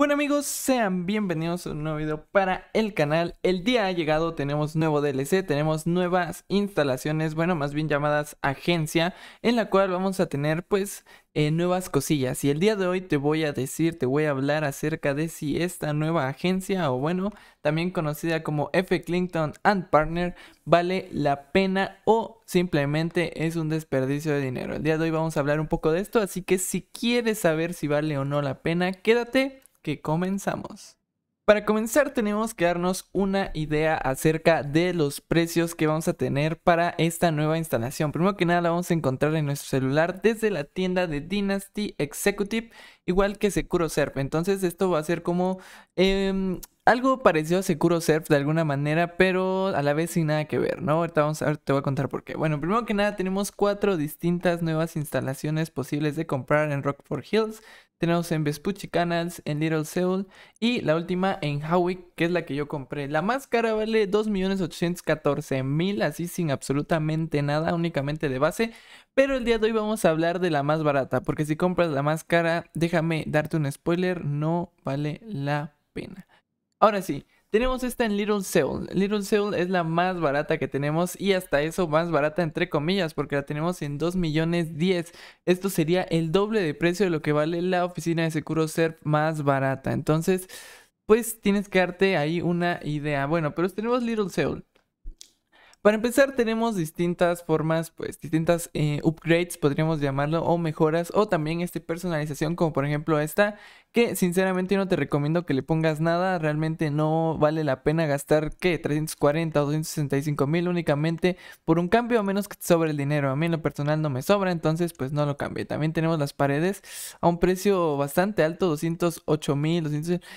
Bueno amigos, sean bienvenidos a un nuevo video para el canal. El día ha llegado, tenemos nuevo DLC, tenemos nuevas instalaciones, bueno, más bien llamadas agencia, en la cual vamos a tener pues eh, nuevas cosillas. Y el día de hoy te voy a decir, te voy a hablar acerca de si esta nueva agencia, o bueno, también conocida como F. Clinton and Partner, vale la pena o simplemente es un desperdicio de dinero. El día de hoy vamos a hablar un poco de esto, así que si quieres saber si vale o no la pena, quédate que comenzamos. Para comenzar tenemos que darnos una idea acerca de los precios que vamos a tener para esta nueva instalación. Primero que nada la vamos a encontrar en nuestro celular desde la tienda de Dynasty Executive, igual que Securo Serp. Entonces esto va a ser como em, algo pareció a Sekuro Surf de alguna manera, pero a la vez sin nada que ver, ¿no? Ahorita vamos a ver, te voy a contar por qué. Bueno, primero que nada, tenemos cuatro distintas nuevas instalaciones posibles de comprar en Rockford Hills. Tenemos en Vespucci Canals, en Little Seoul y la última en Howick, que es la que yo compré. La más cara vale 2.814.000, así sin absolutamente nada, únicamente de base. Pero el día de hoy vamos a hablar de la más barata, porque si compras la más cara, déjame darte un spoiler, no vale la pena. Ahora sí, tenemos esta en Little Seoul. Little Seoul es la más barata que tenemos y hasta eso más barata entre comillas porque la tenemos en 2 millones 10. Esto sería el doble de precio de lo que vale la oficina de seguro ser más barata. Entonces, pues tienes que darte ahí una idea. Bueno, pero tenemos Little Seoul. Para empezar tenemos distintas formas, pues distintas eh, upgrades podríamos llamarlo o mejoras o también este personalización como por ejemplo esta que sinceramente no te recomiendo que le pongas nada, realmente no vale la pena gastar que 340 o 265 mil únicamente por un cambio a menos que te sobre el dinero, a mí en lo personal no me sobra, entonces pues no lo cambie. También tenemos las paredes a un precio bastante alto, 208 mil,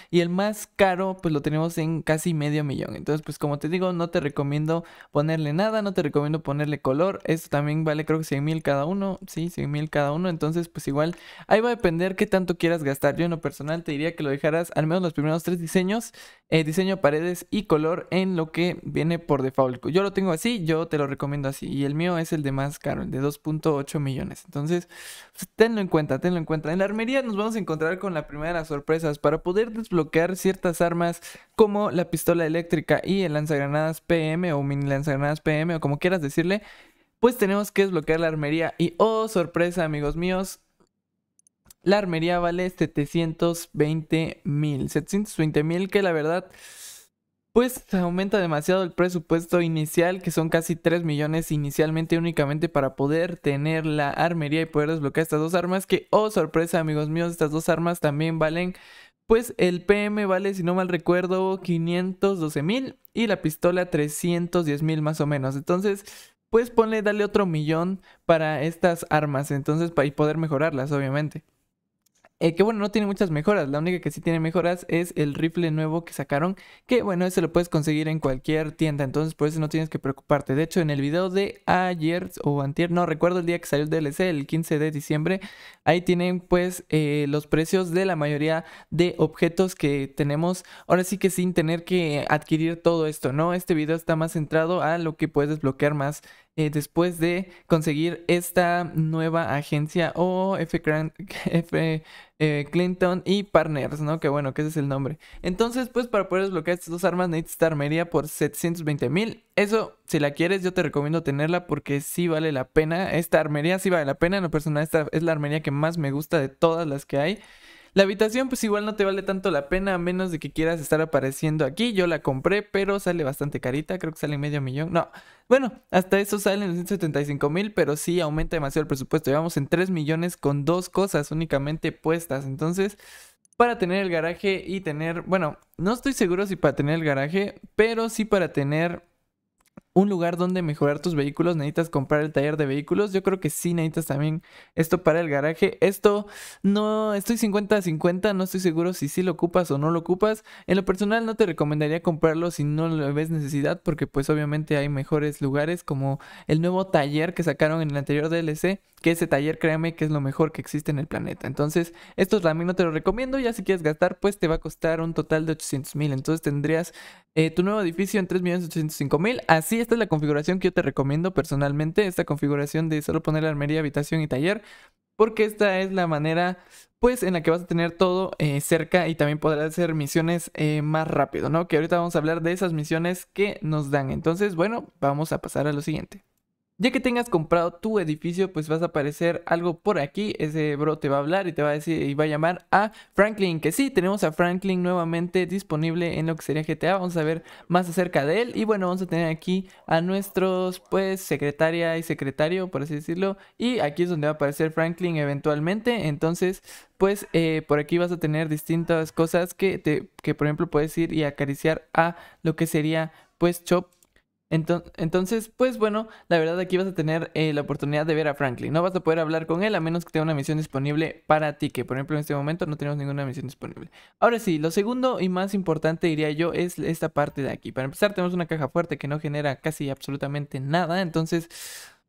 y el más caro pues lo tenemos en casi medio millón, entonces pues como te digo no te recomiendo ponerle nada, no te recomiendo ponerle color, esto también vale creo que 100 mil cada uno, sí, 100 mil cada uno, entonces pues igual ahí va a depender qué tanto quieras gastar, yo no personal te diría que lo dejaras al menos los primeros tres diseños, eh, diseño, paredes y color en lo que viene por default. Yo lo tengo así, yo te lo recomiendo así. Y el mío es el de más caro, el de 2.8 millones. Entonces, pues, tenlo en cuenta, tenlo en cuenta. En la armería nos vamos a encontrar con la primera de las sorpresas para poder desbloquear ciertas armas como la pistola eléctrica y el lanzagranadas PM o mini lanzagranadas PM o como quieras decirle pues tenemos que desbloquear la armería. Y oh, sorpresa, amigos míos, la armería vale 720 mil. 720 mil que la verdad, pues aumenta demasiado el presupuesto inicial, que son casi 3 millones inicialmente únicamente para poder tener la armería y poder desbloquear estas dos armas. Que, oh sorpresa amigos míos, estas dos armas también valen pues el PM vale, si no mal recuerdo, 512 mil y la pistola 310 mil más o menos. Entonces, pues ponle, dale otro millón para estas armas, entonces, para poder mejorarlas, obviamente. Eh, que bueno, no tiene muchas mejoras. La única que sí tiene mejoras es el rifle nuevo que sacaron. Que bueno, ese lo puedes conseguir en cualquier tienda. Entonces por eso no tienes que preocuparte. De hecho, en el video de ayer o antier, no recuerdo el día que salió el DLC, el 15 de diciembre. Ahí tienen pues eh, los precios de la mayoría de objetos que tenemos. Ahora sí que sin tener que adquirir todo esto, ¿no? Este video está más centrado a lo que puedes desbloquear más eh, después de conseguir esta nueva agencia o F. Eh, Clinton y Partners, ¿no? Que bueno, que ese es el nombre. Entonces, pues para poder desbloquear estas dos armas necesitas esta armería por 720 mil. Eso, si la quieres, yo te recomiendo tenerla porque sí vale la pena. Esta armería sí vale la pena. En lo personal, esta es la armería que más me gusta de todas las que hay. La habitación pues igual no te vale tanto la pena a menos de que quieras estar apareciendo aquí. Yo la compré, pero sale bastante carita, creo que sale medio millón. No, bueno, hasta eso en 175 mil, pero sí aumenta demasiado el presupuesto. Llevamos en 3 millones con dos cosas únicamente puestas. Entonces, para tener el garaje y tener, bueno, no estoy seguro si para tener el garaje, pero sí para tener un lugar donde mejorar tus vehículos, necesitas comprar el taller de vehículos. Yo creo que sí necesitas también esto para el garaje. Esto no estoy 50-50, no estoy seguro si sí lo ocupas o no lo ocupas. En lo personal no te recomendaría comprarlo si no lo ves necesidad porque pues obviamente hay mejores lugares como el nuevo taller que sacaron en el anterior DLC, que ese taller créame que es lo mejor que existe en el planeta. Entonces, esto también no te lo recomiendo. Ya si quieres gastar, pues te va a costar un total de 800 mil. Entonces tendrías eh, tu nuevo edificio en 3.805.000. Así esta es la configuración que yo te recomiendo personalmente, esta configuración de solo poner armería, habitación y taller, porque esta es la manera pues en la que vas a tener todo eh, cerca y también podrás hacer misiones eh, más rápido, ¿no? Que ahorita vamos a hablar de esas misiones que nos dan. Entonces, bueno, vamos a pasar a lo siguiente. Ya que tengas comprado tu edificio, pues vas a aparecer algo por aquí. Ese bro te va a hablar y te va a decir y va a llamar a Franklin. Que sí, tenemos a Franklin nuevamente disponible en lo que sería GTA. Vamos a ver más acerca de él. Y bueno, vamos a tener aquí a nuestros, pues, secretaria y secretario, por así decirlo. Y aquí es donde va a aparecer Franklin eventualmente. Entonces, pues, eh, por aquí vas a tener distintas cosas que, te, que, por ejemplo, puedes ir y acariciar a lo que sería, pues, Chop entonces, pues bueno, la verdad aquí vas a tener eh, la oportunidad de ver a Franklin. No vas a poder hablar con él a menos que tenga una misión disponible para ti, que por ejemplo en este momento no tenemos ninguna misión disponible. Ahora sí, lo segundo y más importante diría yo es esta parte de aquí. Para empezar tenemos una caja fuerte que no genera casi absolutamente nada, entonces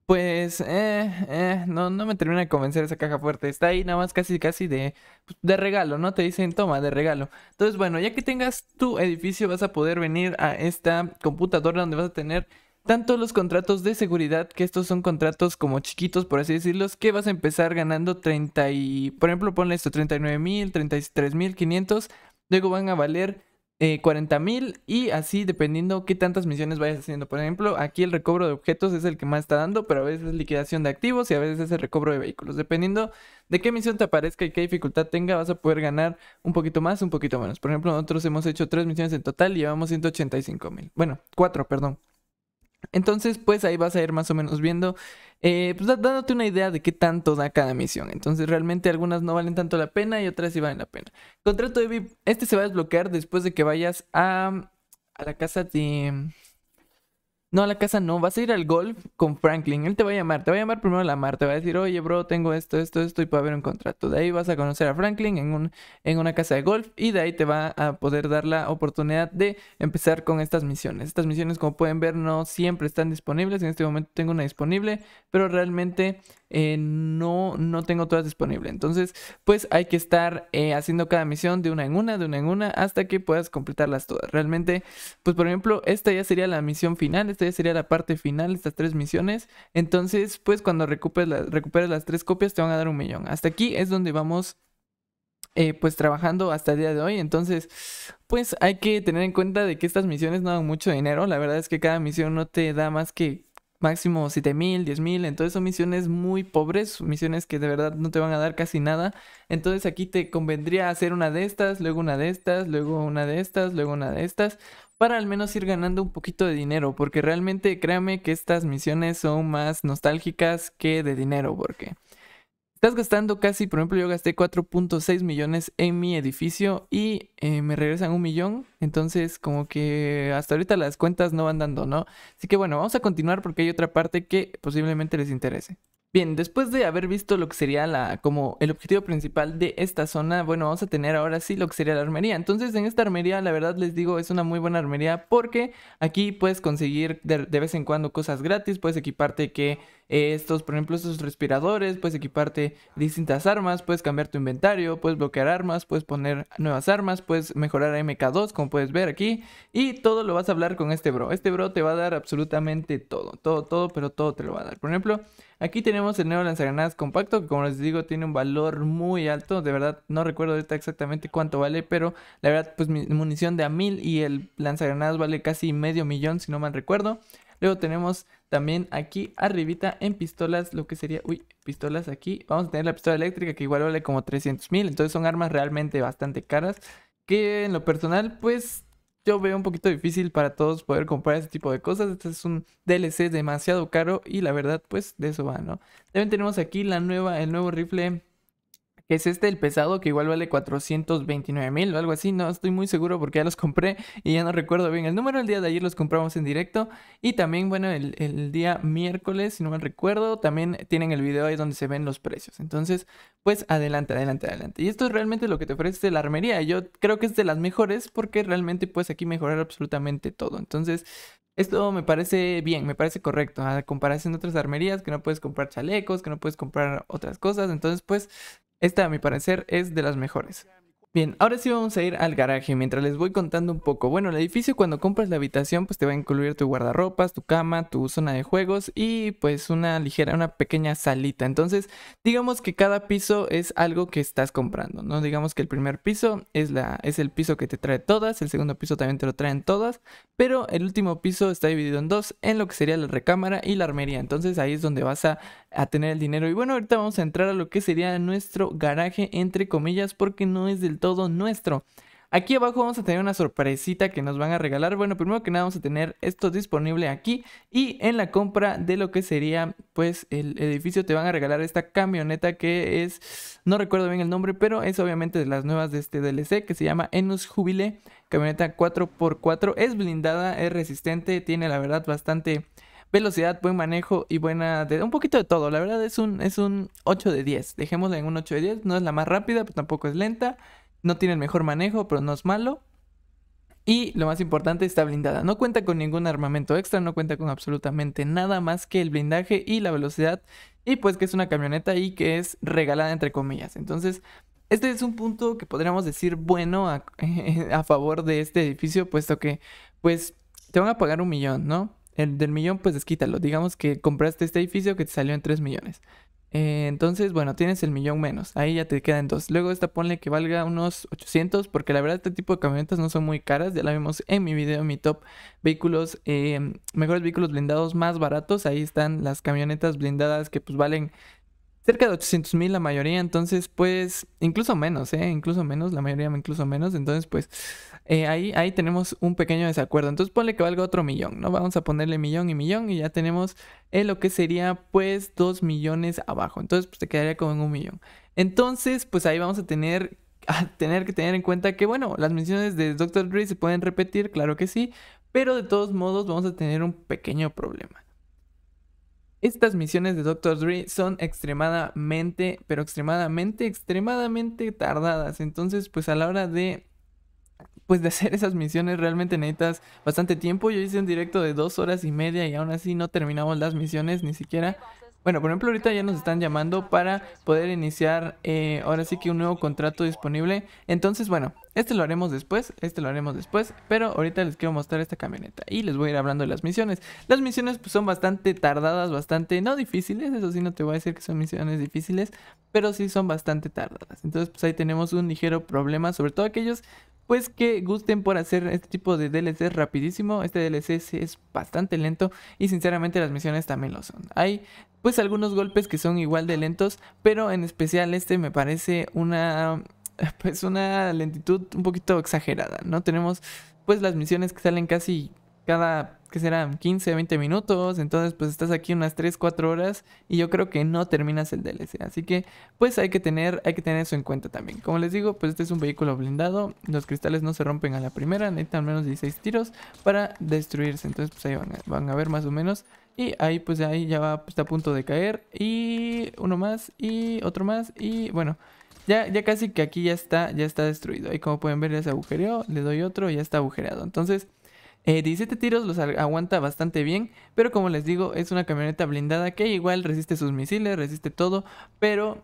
pues eh, eh, no, no me termina de convencer esa caja fuerte. Está ahí nada más casi casi de, pues, de regalo, ¿no? Te dicen toma, de regalo. Entonces, bueno, ya que tengas tu edificio, vas a poder venir a esta computadora donde vas a tener tanto los contratos de seguridad, que estos son contratos como chiquitos, por así decirlos, que vas a empezar ganando 30 y, por ejemplo, ponle esto, 39 mil, 33 mil 500, luego van a valer eh, 40 mil y así dependiendo qué tantas misiones vayas haciendo. Por ejemplo, aquí el recobro de objetos es el que más está dando, pero a veces es liquidación de activos y a veces es el recobro de vehículos. Dependiendo de qué misión te aparezca y qué dificultad tenga, vas a poder ganar un poquito más, un poquito menos. Por ejemplo, nosotros hemos hecho tres misiones en total y llevamos 185 mil. Bueno, cuatro, perdón. Entonces, pues ahí vas a ir más o menos viendo, eh, pues dándote una idea de qué tanto da cada misión. Entonces, realmente algunas no valen tanto la pena y otras sí valen la pena. Contrato de VIP, este se va a desbloquear después de que vayas a la casa de... No, a la casa no, vas a ir al golf con Franklin. Él te va a llamar, te va a llamar primero la mar, te va a decir, oye, bro, tengo esto, esto, esto, y puede haber un contrato. De ahí vas a conocer a Franklin en, un, en una casa de golf y de ahí te va a poder dar la oportunidad de empezar con estas misiones. Estas misiones, como pueden ver, no siempre están disponibles. En este momento tengo una disponible, pero realmente eh, no, no tengo todas disponibles. Entonces, pues hay que estar eh, haciendo cada misión de una en una, de una en una, hasta que puedas completarlas todas. Realmente, pues por ejemplo, esta ya sería la misión final. Este sería la parte final de estas tres misiones. Entonces, pues cuando recuperes, recuperes las tres copias te van a dar un millón. Hasta aquí es donde vamos eh, pues trabajando hasta el día de hoy. Entonces, pues hay que tener en cuenta de que estas misiones no dan mucho dinero. La verdad es que cada misión no te da más que máximo 7 mil, 10 mil. Entonces son misiones muy pobres, misiones que de verdad no te van a dar casi nada. Entonces aquí te convendría hacer una de estas, luego una de estas, luego una de estas, luego una de estas para al menos ir ganando un poquito de dinero, porque realmente créame que estas misiones son más nostálgicas que de dinero, porque estás gastando casi, por ejemplo, yo gasté 4.6 millones en mi edificio y eh, me regresan un millón, entonces como que hasta ahorita las cuentas no van dando, ¿no? Así que bueno, vamos a continuar porque hay otra parte que posiblemente les interese. Bien, después de haber visto lo que sería la, como el objetivo principal de esta zona, bueno, vamos a tener ahora sí lo que sería la armería. Entonces, en esta armería, la verdad les digo, es una muy buena armería porque aquí puedes conseguir de, de vez en cuando cosas gratis, puedes equiparte que estos, por ejemplo, estos respiradores, puedes equiparte distintas armas, puedes cambiar tu inventario, puedes bloquear armas, puedes poner nuevas armas, puedes mejorar a MK2 como puedes ver aquí y todo lo vas a hablar con este bro. Este bro te va a dar absolutamente todo, todo, todo, pero todo te lo va a dar. Por ejemplo, aquí tenemos el nuevo lanzagranadas compacto que como les digo tiene un valor muy alto, de verdad no recuerdo ahorita exactamente cuánto vale, pero la verdad pues mi munición de a mil y el lanzagranadas vale casi medio millón si no mal recuerdo. Luego tenemos también aquí arribita en pistolas, lo que sería, uy, pistolas aquí. Vamos a tener la pistola eléctrica que igual vale como 300 mil. Entonces son armas realmente bastante caras. Que en lo personal, pues yo veo un poquito difícil para todos poder comprar ese tipo de cosas. Este es un DLC demasiado caro y la verdad, pues de eso va, ¿no? También tenemos aquí la nueva, el nuevo rifle que es este, el pesado, que igual vale 429 mil o algo así. No estoy muy seguro porque ya los compré y ya no recuerdo bien el número. El día de ayer los compramos en directo. Y también, bueno, el, día miércoles, si no mal recuerdo, también tienen el video ahí donde se ven los precios. Entonces, pues adelante, adelante, adelante. Y esto es realmente lo que te ofrece la armería. Yo creo que es de las mejores porque realmente puedes aquí mejorar absolutamente todo. Entonces, esto me parece bien, me parece correcto. A comparación de otras armerías que no puedes comprar chalecos, que no puedes comprar otras cosas. Entonces, pues esta a mi parecer es de las mejores. Bien, ahora sí vamos a ir al garaje mientras les voy contando un poco. Bueno, el edificio cuando compras la habitación pues te va a incluir tu guardarropas, tu cama, tu zona de juegos y pues una ligera, una pequeña salita. Entonces digamos que cada piso es algo que estás comprando, ¿no? Digamos que el primer piso es, la, es el piso que te trae todas, el segundo piso también te lo traen todas, pero el último piso está dividido en dos en lo que sería la recámara y la armería. Entonces ahí es donde vas a a tener el dinero. Y bueno, ahorita vamos a entrar a lo que sería nuestro garaje, entre comillas, porque no es del todo nuestro. Aquí abajo vamos a tener una sorpresita que nos van a regalar. Bueno, primero que nada vamos a tener esto disponible aquí y en la compra de lo que sería pues el edificio te van a regalar esta camioneta que es, no recuerdo bien el nombre, pero es obviamente de las nuevas de este DLC que se llama Enus Jubile, camioneta 4x4, es blindada, es resistente, tiene la verdad bastante velocidad, buen manejo y buena... un poquito de todo. La verdad es un, es un 8 de 10. Dejémosla en un 8 de 10. No es la más rápida, pero tampoco es lenta. No tiene el mejor manejo, pero no es malo. Y lo más importante, está blindada. No cuenta con ningún armamento extra, no cuenta con absolutamente nada más que el blindaje y la velocidad. Y pues que es una camioneta y que es regalada entre comillas. Entonces, este es un punto que podríamos decir bueno a, a favor de este edificio, puesto que pues te van a pagar un millón, ¿no? el del millón, pues desquítalo. Digamos que compraste este edificio que te salió en 3 millones. Eh, entonces, bueno, tienes el millón menos. Ahí ya te quedan dos. Luego esta ponle que valga unos 800, porque la verdad este tipo de camionetas no son muy caras. Ya la vimos en mi video, en mi top vehículos, eh, mejores vehículos blindados más baratos. Ahí están las camionetas blindadas que pues valen cerca de 800 mil la mayoría, entonces pues incluso menos, ¿eh? Incluso menos, la mayoría incluso menos, entonces pues eh, ahí, ahí tenemos un pequeño desacuerdo. Entonces ponle que valga otro millón, ¿no? Vamos a ponerle millón y millón y ya tenemos en eh, lo que sería pues 2 millones abajo, entonces pues te quedaría con un millón. Entonces pues ahí vamos a tener a tener que tener en cuenta que, bueno, las misiones de Dr. Dre se pueden repetir, claro que sí, pero de todos modos vamos a tener un pequeño problema. Estas misiones de Dr. Dre son extremadamente, pero extremadamente, extremadamente tardadas. Entonces, pues a la hora de pues de hacer esas misiones realmente necesitas bastante tiempo. Yo hice un directo de dos horas y media y aún así no terminamos las misiones ni siquiera. Bueno, por ejemplo, ahorita ya nos están llamando para poder iniciar eh, ahora sí que un nuevo contrato disponible. Entonces, bueno, este lo haremos después, este lo haremos después, pero ahorita les quiero mostrar esta camioneta y les voy a ir hablando de las misiones. Las misiones pues, son bastante tardadas, bastante, no difíciles, eso sí, no te voy a decir que son misiones difíciles, pero sí son bastante tardadas. Entonces, pues ahí tenemos un ligero problema, sobre todo aquellos pues que gusten por hacer este tipo de DLC rapidísimo. Este DLC es bastante lento y sinceramente las misiones también lo son. Hay pues algunos golpes que son igual de lentos, pero en especial este me parece una pues una lentitud un poquito exagerada, ¿no? Tenemos pues las misiones que salen casi cada, que serán? 15, 20 minutos. Entonces, pues estás aquí unas 3, 4 horas y yo creo que no terminas el DLC. Así que, pues hay que tener, hay que tener eso en cuenta también. Como les digo, pues este es un vehículo blindado. Los cristales no se rompen a la primera, necesitan al menos 16 tiros para destruirse. Entonces, pues ahí van a, ver más o menos. Y ahí pues ahí ya va, pues, está a punto de caer. Y uno más, y otro más, y bueno. Ya, ya casi que aquí ya está, ya está destruido. Y como pueden ver ya se agujereó, le doy otro y ya está agujereado. Entonces, 17 eh, tiros los aguanta bastante bien, pero como les digo, es una camioneta blindada que igual resiste sus misiles, resiste todo, pero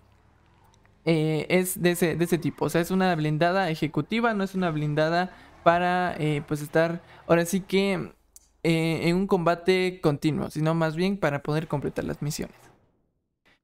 eh, es de ese, tipo. O sea, es una blindada ejecutiva, no es una blindada para eh, pues estar ahora sí que en un combate continuo, sino más bien para poder completar las misiones.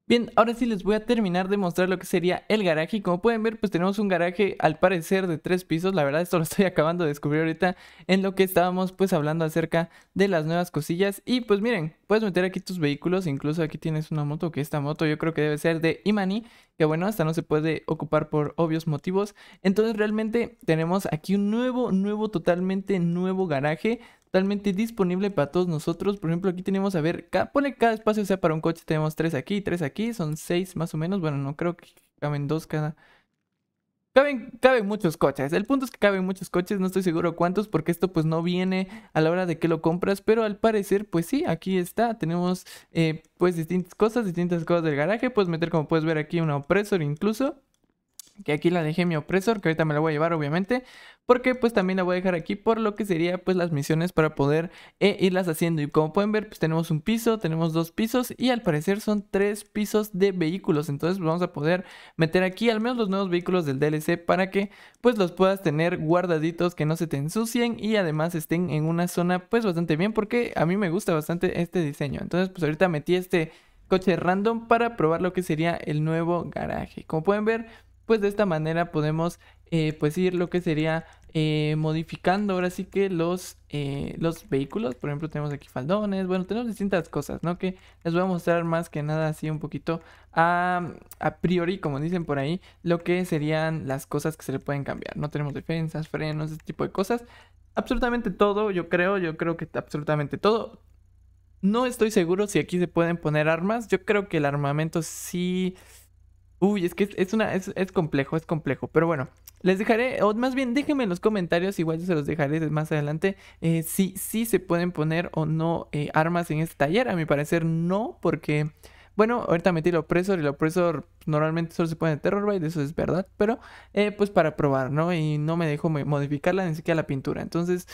Bien, ahora sí les voy a terminar de mostrar lo que sería el garaje y como pueden ver pues tenemos un garaje al parecer de tres pisos, la verdad esto lo estoy acabando de descubrir ahorita en lo que estábamos pues hablando acerca de las nuevas cosillas y pues miren, puedes meter aquí tus vehículos, incluso aquí tienes una moto que esta moto yo creo que debe ser de Imani, que bueno, hasta no se puede ocupar por obvios motivos, entonces realmente tenemos aquí un nuevo, nuevo, totalmente nuevo garaje totalmente disponible para todos nosotros. Por ejemplo, aquí tenemos, a ver, pone cada espacio sea para un coche. Tenemos tres aquí, tres aquí, son seis más o menos. Bueno, no creo que caben dos cada. Caben, caben, muchos coches. El punto es que caben muchos coches, no estoy seguro cuántos, porque esto pues no viene a la hora de que lo compras, pero al parecer pues sí, aquí está. Tenemos eh, pues distintas cosas, distintas cosas del garaje. Puedes meter como puedes ver aquí una opresor incluso. Que aquí la dejé mi opresor, que ahorita me la voy a llevar obviamente porque pues también la voy a dejar aquí por lo que sería pues las misiones para poder eh, irlas haciendo y como pueden ver pues tenemos un piso, tenemos dos pisos y al parecer son tres pisos de vehículos, entonces vamos a poder meter aquí al menos los nuevos vehículos del DLC para que pues los puedas tener guardaditos que no se te ensucien y además estén en una zona pues bastante bien porque a mí me gusta bastante este diseño, entonces pues ahorita metí este coche random para probar lo que sería el nuevo garaje. Como pueden ver, pues de esta manera podemos eh, pues ir lo que sería eh, modificando ahora sí que los, eh, los vehículos. Por ejemplo, tenemos aquí faldones. Bueno, tenemos distintas cosas, ¿no? Que les voy a mostrar más que nada así un poquito a, priori, como dicen por ahí, lo que serían las cosas que se le pueden cambiar. No tenemos defensas, frenos, este tipo de cosas. Absolutamente todo, yo creo, yo creo que absolutamente todo. No estoy seguro si aquí se pueden poner armas. Yo creo que el armamento sí... Uy, es que una, es complejo, es complejo. Pero bueno, les dejaré, o más bien déjenme en los comentarios, igual yo se los dejaré más adelante, eh, si, si, se pueden poner o no eh, armas en este taller. A mi parecer no, porque, bueno, ahorita metí el opresor y el opresor normalmente solo se pone en bite, eso es verdad, pero eh, pues para probar, ¿no? Y no me dejó modificarla ni siquiera la pintura. Entonces,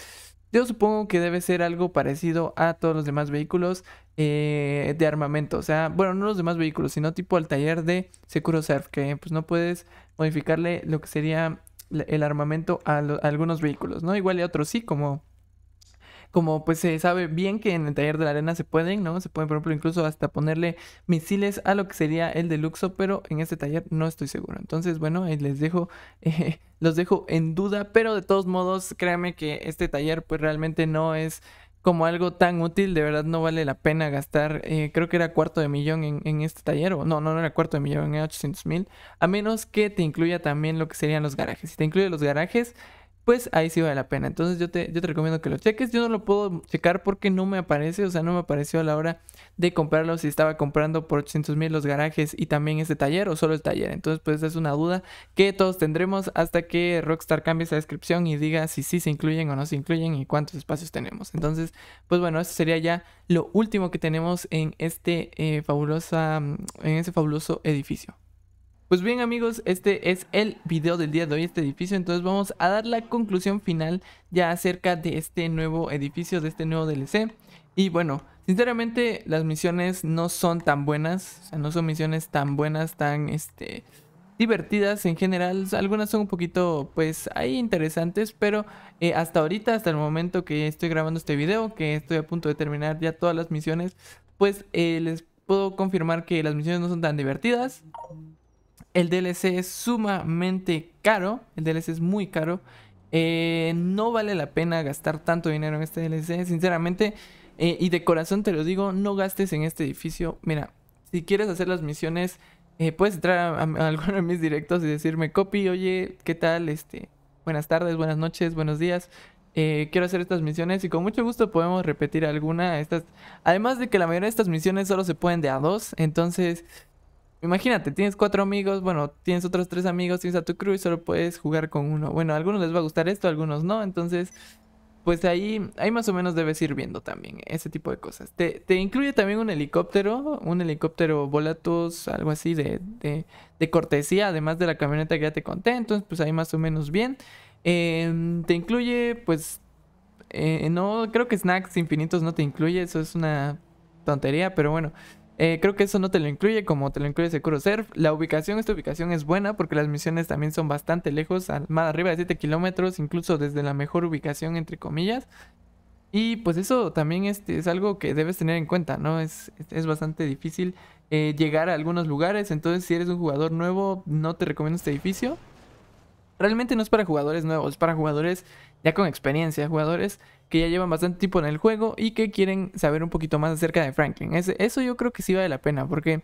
yo supongo que debe ser algo parecido a todos los demás vehículos de armamento. O sea, bueno, no los demás vehículos, sino tipo al taller de Securo Surf, que pues no puedes modificarle lo que sería el armamento a, algunos vehículos, ¿no? Igual y a otros sí, como como pues se sabe bien que en el taller de la arena se pueden, ¿no? Se pueden, por ejemplo, incluso hasta ponerle misiles a lo que sería el de pero en este taller no estoy seguro. Entonces, bueno, ahí les dejo, eh, los dejo en duda, pero de todos modos, créanme que este taller pues realmente no es como algo tan útil, de verdad no vale la pena gastar, eh, creo que era cuarto de millón en, este taller, o no, no, no era cuarto de millón, era 800 mil, a menos que te incluya también lo que serían los garajes. Si te incluye los garajes, pues ahí sí vale la pena. Entonces yo te, yo te recomiendo que lo cheques. Yo no lo puedo checar porque no me aparece, o sea, no me apareció a la hora de comprarlo si estaba comprando por 800 mil los garajes y también este taller o solo el taller. Entonces, pues es una duda que todos tendremos hasta que Rockstar cambie esa descripción y diga si sí se incluyen o no se incluyen y cuántos espacios tenemos. Entonces, pues bueno, eso sería ya lo último que tenemos en este eh, fabulosa, en ese fabuloso edificio. Pues bien amigos, este es el video del día de hoy, este edificio, entonces vamos a dar la conclusión final ya acerca de este nuevo edificio, de este nuevo DLC. Y bueno, sinceramente las misiones no son tan buenas, o sea, no son misiones tan buenas, tan este divertidas en general, algunas son un poquito pues ahí interesantes, pero eh, hasta ahorita, hasta el momento que estoy grabando este video, que estoy a punto de terminar ya todas las misiones, pues eh, les puedo confirmar que las misiones no son tan divertidas, el DLC es sumamente caro. El DLC es muy caro. Eh, no vale la pena gastar tanto dinero en este DLC. Sinceramente, eh, y de corazón te lo digo, no gastes en este edificio. Mira, si quieres hacer las misiones, eh, puedes entrar a, alguno de mis directos y decirme, copy, oye, ¿qué tal? Este, buenas tardes, buenas noches, buenos días. quiero hacer estas misiones y con mucho gusto podemos repetir alguna estas. Además de que la mayoría de estas misiones solo se pueden de a dos, entonces Imagínate, tienes cuatro amigos, bueno, tienes otros tres amigos, tienes a tu crew y solo puedes jugar con uno. Bueno, a algunos les va a gustar esto, a algunos no, entonces, pues ahí, ahí más o menos debes ir viendo también ese tipo de cosas. Te, incluye también un helicóptero, un helicóptero volatus, algo así de, de, cortesía, además de la camioneta que ya te conté, entonces pues ahí más o menos bien. Em, te incluye, pues, eh, no, creo que snacks infinitos no te incluye, eso es una tontería, pero bueno. Eh, creo que eso no te lo incluye como te lo incluye Surf La ubicación, esta ubicación es buena porque las misiones también son bastante lejos, más arriba de 7 kilómetros, incluso desde la mejor ubicación, entre comillas. Y pues eso también este, es, algo que debes tener en cuenta, ¿no? Es, es bastante difícil eh, llegar a algunos lugares, entonces si eres un jugador nuevo, no te recomiendo este edificio realmente no es para jugadores nuevos, es para jugadores ya con experiencia, jugadores que ya llevan bastante tiempo en el juego y que quieren saber un poquito más acerca de Franklin. eso yo creo que sí vale la pena porque...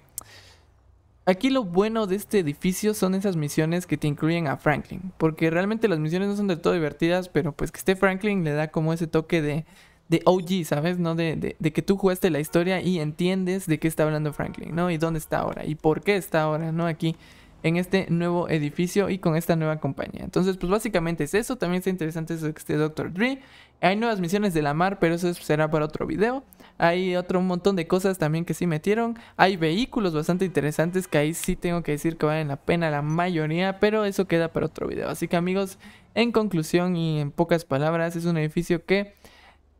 Aquí lo bueno de este edificio son esas misiones que te incluyen a Franklin, porque realmente las misiones no son del todo divertidas, pero pues que esté Franklin le da como ese toque de, de OG, ¿sabes? ¿No? De, de, que tú jugaste la historia y entiendes de qué está hablando Franklin, ¿no? Y dónde está ahora, y por qué está ahora, ¿no? Aquí en este nuevo edificio y con esta nueva compañía. Entonces, pues básicamente es eso. También está interesante eso que esté Doctor Dre. Hay nuevas misiones de la mar, pero eso será para otro video. Hay otro montón de cosas también que sí metieron. Hay vehículos bastante interesantes que ahí sí tengo que decir que valen la pena la mayoría, pero eso queda para otro video. Así que amigos, en conclusión y en pocas palabras, es un edificio que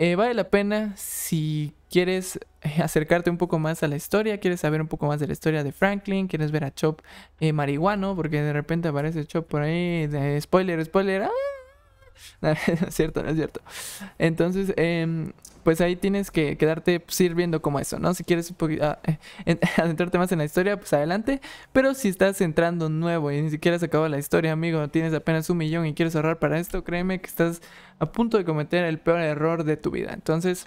eh, vale la pena si quieres eh, acercarte un poco más a la historia, quieres saber un poco más de la historia de Franklin, quieres ver a Chop eh, marihuano, porque de repente aparece Chop por ahí, spoiler, spoiler, ¡ah! no, es cierto, no es cierto. Entonces, em, pues ahí tienes que quedarte sirviendo pues, como eso, ¿no? Si quieres ah, eh, adentrarte más en la historia, pues adelante. Pero si estás entrando nuevo y ni siquiera has acabado la historia, amigo, tienes apenas un millón y quieres ahorrar para esto, créeme que estás a punto de cometer el peor error de tu vida. Entonces,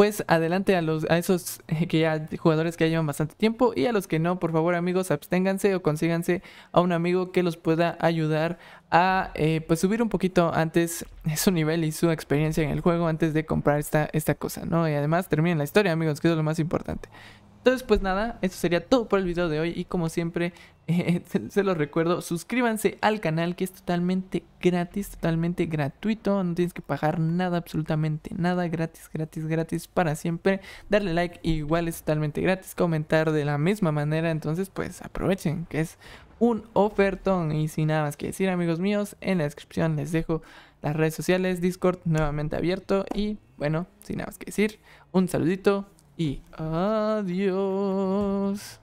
pues adelante a, los, a esos eh, que jugadores que ya llevan bastante tiempo y a los que no, por favor amigos, absténganse o consíganse a un amigo que los pueda ayudar a eh, pues, subir un poquito antes su nivel y su experiencia en el juego antes de comprar esta, esta cosa, ¿no? Y además terminen la historia amigos, que es lo más importante. Entonces, pues nada, eso sería todo por el video de hoy. Y como siempre, eh, se, se los recuerdo, suscríbanse al canal que es totalmente gratis, totalmente gratuito. No tienes que pagar nada, absolutamente nada. Gratis, gratis, gratis para siempre. Darle like, igual es totalmente gratis. Comentar de la misma manera. Entonces, pues aprovechen, que es un ofertón. Y sin nada más que decir, amigos míos, en la descripción les dejo las redes sociales, Discord nuevamente abierto. Y bueno, sin nada más que decir, un saludito y adiós.